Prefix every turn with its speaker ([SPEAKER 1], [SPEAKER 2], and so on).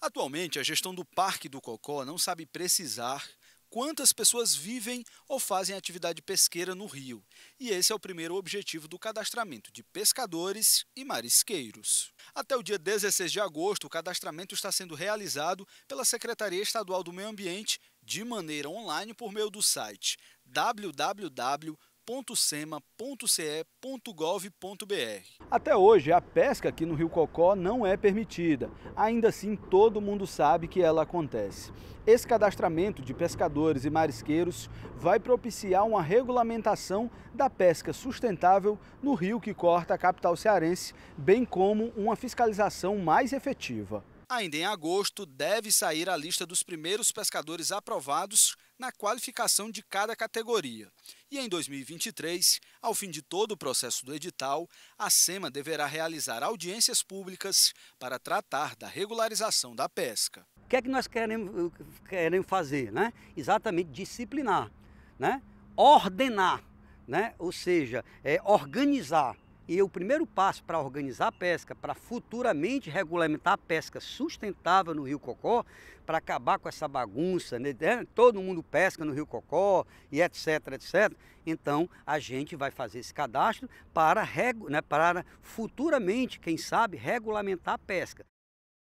[SPEAKER 1] Atualmente, a gestão do Parque do Cocó não sabe precisar quantas pessoas vivem ou fazem atividade pesqueira no rio. E esse é o primeiro objetivo do cadastramento de pescadores e marisqueiros. Até o dia 16 de agosto, o cadastramento está sendo realizado pela Secretaria Estadual do Meio Ambiente de maneira online por meio do site www www.sema.ce.gov.br. Até hoje, a pesca aqui no Rio Cocó não é permitida. Ainda assim, todo mundo sabe que ela acontece. Esse cadastramento de pescadores e marisqueiros vai propiciar uma regulamentação da pesca sustentável no rio que corta a capital cearense, bem como uma fiscalização mais efetiva. Ainda em agosto, deve sair a lista dos primeiros pescadores aprovados na qualificação de cada categoria. E em 2023, ao fim de todo o processo do edital, a SEMA deverá realizar audiências públicas para tratar da
[SPEAKER 2] regularização da pesca. O que é que nós queremos, queremos fazer? Né? Exatamente disciplinar, né? ordenar, né? ou seja, é, organizar e o primeiro passo para organizar a pesca, para futuramente regulamentar a pesca sustentável no Rio Cocó, para acabar com essa bagunça, né? É, todo mundo pesca no Rio Cocó e etc, etc. Então a gente vai fazer esse cadastro para, né, para futuramente, quem sabe, regulamentar a pesca.